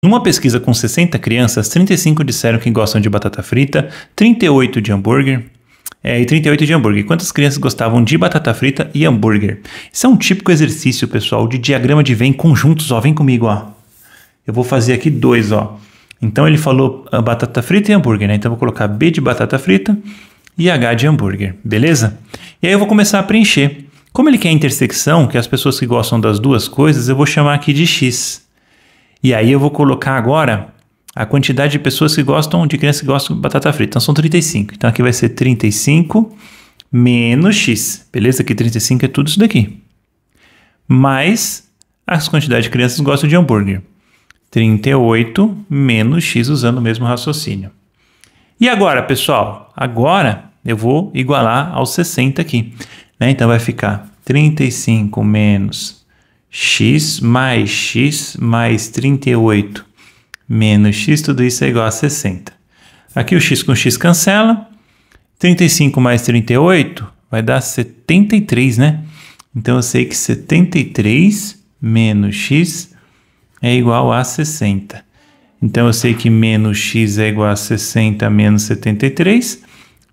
Numa pesquisa com 60 crianças, 35 disseram que gostam de batata frita, 38 de hambúrguer, é, e 38 de hambúrguer. Quantas crianças gostavam de batata frita e hambúrguer? Isso é um típico exercício, pessoal, de diagrama de Venn conjuntos. Ó, vem comigo, ó. Eu vou fazer aqui dois, ó. Então ele falou ah, batata frita e hambúrguer, né? Então eu vou colocar B de batata frita e H de hambúrguer, beleza? E aí eu vou começar a preencher. Como ele quer intersecção, que é as pessoas que gostam das duas coisas, eu vou chamar aqui de X. E aí eu vou colocar agora a quantidade de pessoas que gostam, de crianças que gostam de batata frita. Então são 35. Então aqui vai ser 35 menos x. Beleza? Que 35 é tudo isso daqui. Mais as quantidades de crianças que gostam de hambúrguer. 38 menos x usando o mesmo raciocínio. E agora, pessoal? Agora eu vou igualar aos 60 aqui. Né? Então vai ficar 35 menos x mais x mais 38 menos x, tudo isso é igual a 60. Aqui o x com x cancela. 35 mais 38 vai dar 73, né? Então eu sei que 73 menos x é igual a 60. Então eu sei que menos x é igual a 60 menos 73.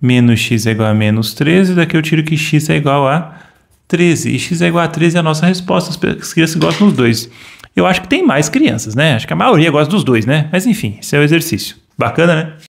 Menos x é igual a menos 13. Daqui eu tiro que x é igual a 13. E x é igual a 13 é a nossa resposta. As crianças gostam dos dois. Eu acho que tem mais crianças, né? Acho que a maioria gosta dos dois, né? Mas enfim, esse é o exercício. Bacana, né?